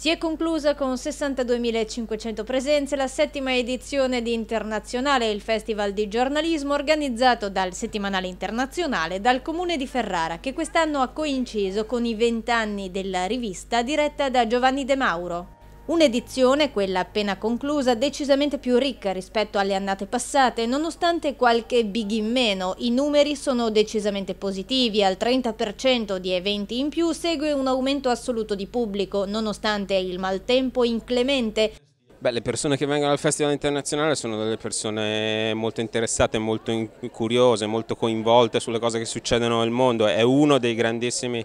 Si è conclusa con 62.500 presenze la settima edizione di Internazionale, il festival di giornalismo organizzato dal Settimanale Internazionale dal Comune di Ferrara, che quest'anno ha coinciso con i vent'anni della rivista diretta da Giovanni De Mauro. Un'edizione, quella appena conclusa, decisamente più ricca rispetto alle annate passate, nonostante qualche big in meno, i numeri sono decisamente positivi, al 30% di eventi in più segue un aumento assoluto di pubblico, nonostante il maltempo inclemente. Beh, le persone che vengono al Festival Internazionale sono delle persone molto interessate, molto curiose, molto coinvolte sulle cose che succedono nel mondo, è uno dei grandissimi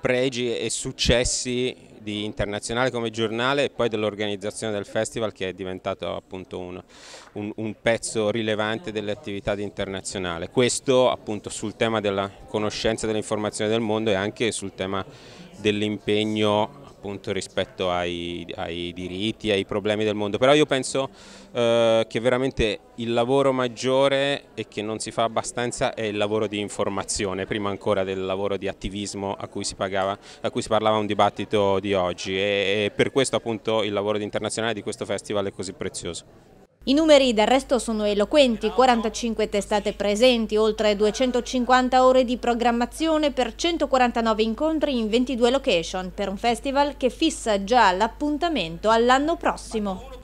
pregi e successi di internazionale come giornale e poi dell'organizzazione del festival che è diventato appunto un, un, un pezzo rilevante delle attività di internazionale. Questo appunto sul tema della conoscenza dell'informazione del mondo e anche sul tema dell'impegno appunto rispetto ai, ai, diritti, ai problemi del mondo, però io penso eh, che veramente il lavoro maggiore e che non si fa abbastanza è il lavoro di informazione, prima ancora del lavoro di attivismo a cui si, pagava, a cui si parlava un dibattito di oggi e, e per questo appunto il lavoro di internazionale di questo festival è così prezioso. I numeri del resto sono eloquenti, 45 testate presenti, oltre 250 ore di programmazione per 149 incontri in 22 location, per un festival che fissa già l'appuntamento all'anno prossimo.